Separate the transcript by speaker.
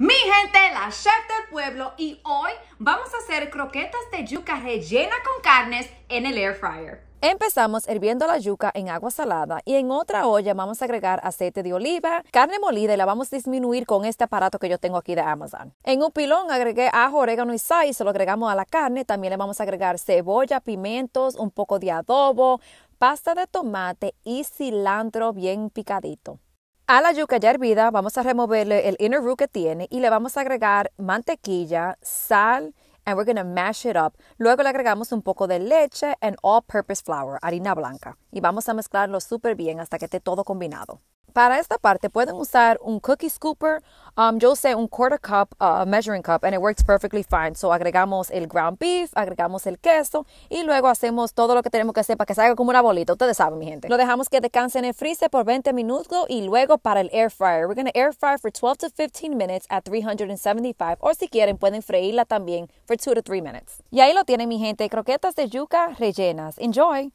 Speaker 1: Mi gente, la chef del pueblo y hoy vamos a hacer croquetas de yuca rellena con carnes en el air fryer.
Speaker 2: Empezamos hirviendo la yuca en agua salada y en otra olla vamos a agregar aceite de oliva, carne molida y la vamos a disminuir con este aparato que yo tengo aquí de Amazon. En un pilón agregué ajo, orégano y sal se lo agregamos a la carne. También le vamos a agregar cebolla, pimentos, un poco de adobo, pasta de tomate y cilantro bien picadito. A la yuca ya hervida vamos a removerle el inner root que tiene y le vamos a agregar mantequilla, sal, and we're gonna mash it up. Luego le agregamos un poco de leche and all purpose flour, harina blanca. Y vamos a mezclarlo súper bien hasta que esté todo combinado para esta parte pueden usar un cookie scooper. Um, yo sé un quarter cup uh, measuring cup and it works perfectly fine. So agregamos el ground beef, agregamos el queso y luego hacemos todo lo que tenemos que hacer para que salga como una bolita. Ustedes saben, mi gente. Lo dejamos que descanse en el freezer por 20 minutos y luego para el air fryer. We're going to air fry for 12 to 15 minutes at 375 o si quieren pueden freírla también for 2 to 3 minutes. Y ahí lo tienen, mi gente. Croquetas de yuca rellenas. Enjoy.